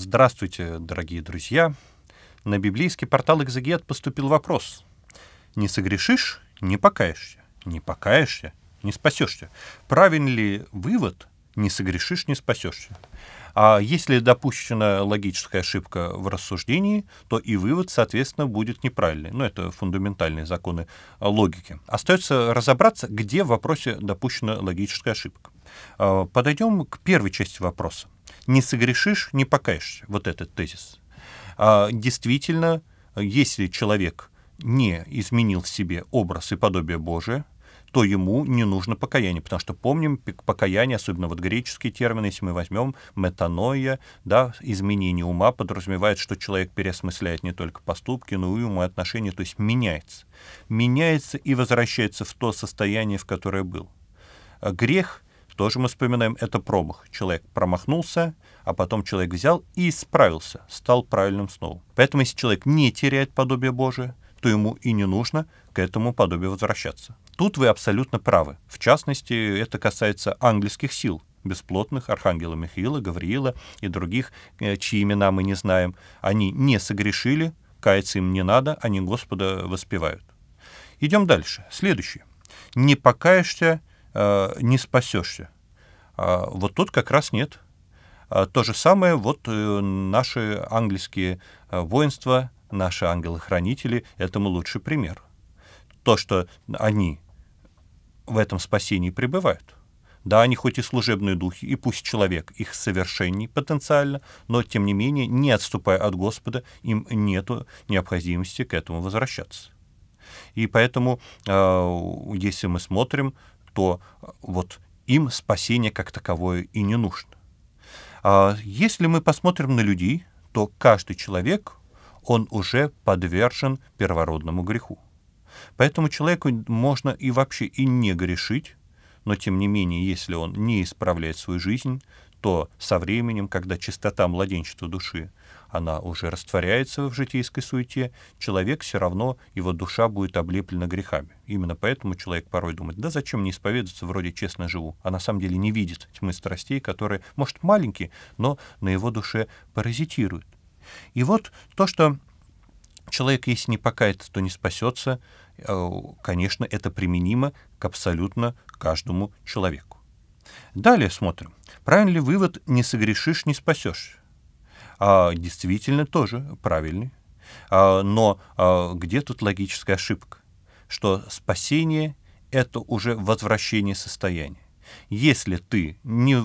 Здравствуйте, дорогие друзья! На библейский портал «Экзегет» поступил вопрос. Не согрешишь — не покаешься. Не покаешься — не спасешься. Правен ли вывод «не согрешишь — не спасешься»? А если допущена логическая ошибка в рассуждении, то и вывод, соответственно, будет неправильный. Но ну, это фундаментальные законы логики. Остается разобраться, где в вопросе допущена логическая ошибка. А, подойдем к первой части вопроса не согрешишь, не покаешься. Вот этот тезис. А, действительно, если человек не изменил в себе образ и подобие Божие, то ему не нужно покаяние, потому что помним покаяние, особенно вот греческий термин, если мы возьмем метаноя, да, изменение ума подразумевает, что человек переосмысляет не только поступки, но и ум отношения, то есть меняется. Меняется и возвращается в то состояние, в которое был. А грех — тоже мы вспоминаем, это промах. Человек промахнулся, а потом человек взял и исправился, стал правильным снова. Поэтому если человек не теряет подобие Божие, то ему и не нужно к этому подобию возвращаться. Тут вы абсолютно правы. В частности, это касается ангельских сил, бесплотных, архангела Михаила, Гавриила и других, э, чьи имена мы не знаем. Они не согрешили, каяться им не надо, они Господа воспевают. Идем дальше. Следующий. «Не покаешься, Э, не спасешься. А, вот тут как раз нет. А, то же самое вот э, наши английские э, воинства, наши ангелы-хранители этому лучший пример. То, что они в этом спасении пребывают. Да, они хоть и служебные духи, и пусть человек их совершенней потенциально, но, тем не менее, не отступая от Господа, им нет необходимости к этому возвращаться. И поэтому, а, если мы смотрим что э, вот им спасение как таковое и не нужно. А, если мы посмотрим на людей, то каждый человек, он уже подвержен первородному греху. Поэтому человеку можно и вообще и не грешить, но тем не менее, если он не исправляет свою жизнь, то со временем, когда чистота младенчества души, она уже растворяется в житейской суете, человек все равно, его душа будет облеплена грехами. Именно поэтому человек порой думает, да зачем мне исповедоваться, вроде честно живу, а на самом деле не видит тьмы страстей, которые, может, маленькие, но на его душе паразитируют. И вот то, что человек, если не покается, то не спасется, э, конечно, это применимо к абсолютно каждому человеку. Далее смотрим. Правильный вывод «не согрешишь, не спасешь»? А, действительно, тоже правильный. А, но а, где тут логическая ошибка? Что спасение — это уже возвращение состояния. Если, ты не,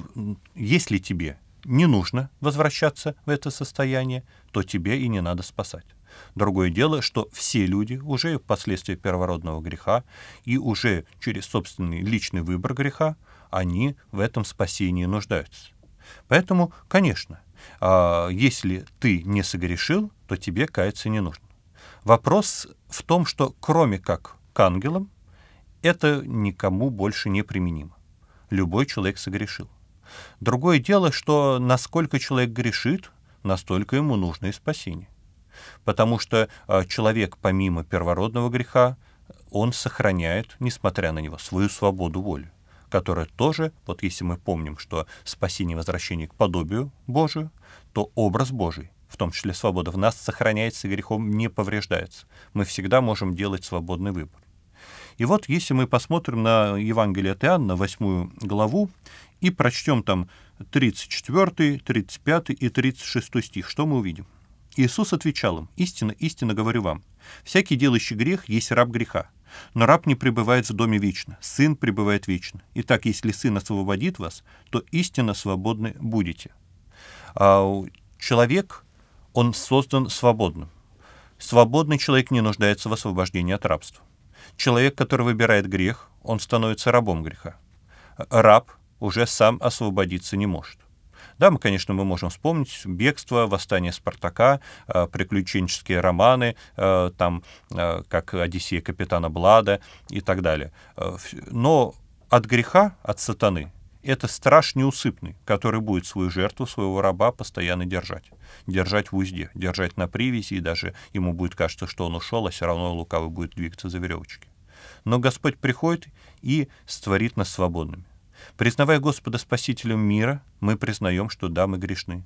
если тебе не нужно возвращаться в это состояние, то тебе и не надо спасать. Другое дело, что все люди уже впоследствии первородного греха и уже через собственный личный выбор греха — они в этом спасении нуждаются. Поэтому, конечно, а, если ты не согрешил, то тебе каяться не нужно. Вопрос в том, что кроме как к ангелам, это никому больше не применимо. Любой человек согрешил. Другое дело, что насколько человек грешит, настолько ему нужно и спасение. Потому что а, человек, помимо первородного греха, он сохраняет, несмотря на него, свою свободу воли которая тоже, вот если мы помним, что спасение и возвращение к подобию Божию, то образ Божий, в том числе свобода, в нас сохраняется, грехом не повреждается. Мы всегда можем делать свободный выбор. И вот если мы посмотрим на Евангелие от Иоанна, 8 главу, и прочтем там 34, 35 и 36 стих, что мы увидим? Иисус отвечал им, «Истинно, истинно говорю вам, всякий делающий грех есть раб греха. Но раб не пребывает в доме вечно, сын пребывает вечно. Итак, если сын освободит вас, то истинно свободны будете. А человек, он создан свободным. Свободный человек не нуждается в освобождении от рабства. Человек, который выбирает грех, он становится рабом греха. Раб уже сам освободиться не может. Да, мы, конечно, мы можем вспомнить бегство, восстание Спартака, э, приключенческие романы, э, там, э, как «Одиссея капитана Блада» и так далее. Но от греха, от сатаны, это страж неусыпный, который будет свою жертву, своего раба постоянно держать. Держать в узде, держать на привязи, и даже ему будет кажется, что он ушел, а все равно лукавый будет двигаться за веревочки. Но Господь приходит и створит нас свободными. Признавая Господа Спасителем мира, мы признаем, что да, мы грешны.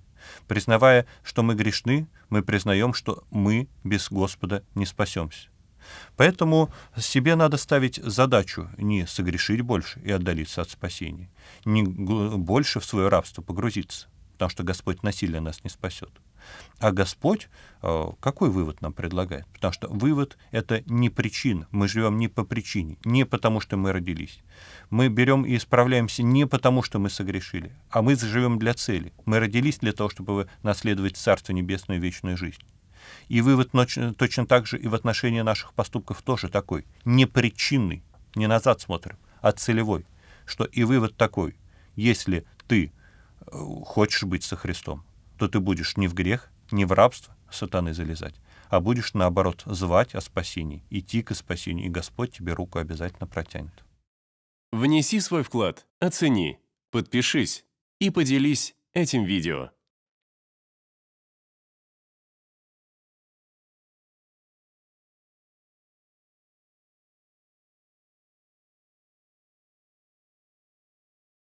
Признавая, что мы грешны, мы признаем, что мы без Господа не спасемся. Поэтому себе надо ставить задачу не согрешить больше и отдалиться от спасения, не больше в свое рабство погрузиться, потому что Господь насилие нас не спасет. А Господь э, какой вывод нам предлагает? Потому что вывод — это не причина. Мы живем не по причине, не потому, что мы родились. Мы берем и исправляемся не потому, что мы согрешили, а мы живем для цели. Мы родились для того, чтобы наследовать Царство Небесное и вечную жизнь. И вывод точно так же и в отношении наших поступков тоже такой. Не причинный, не назад смотрим, а целевой. Что и вывод такой. Если ты э, хочешь быть со Христом, то ты будешь не в грех, не в рабство сатаны залезать, а будешь, наоборот, звать о спасении, идти к спасению, и Господь тебе руку обязательно протянет. Внеси свой вклад, оцени, подпишись и поделись этим видео.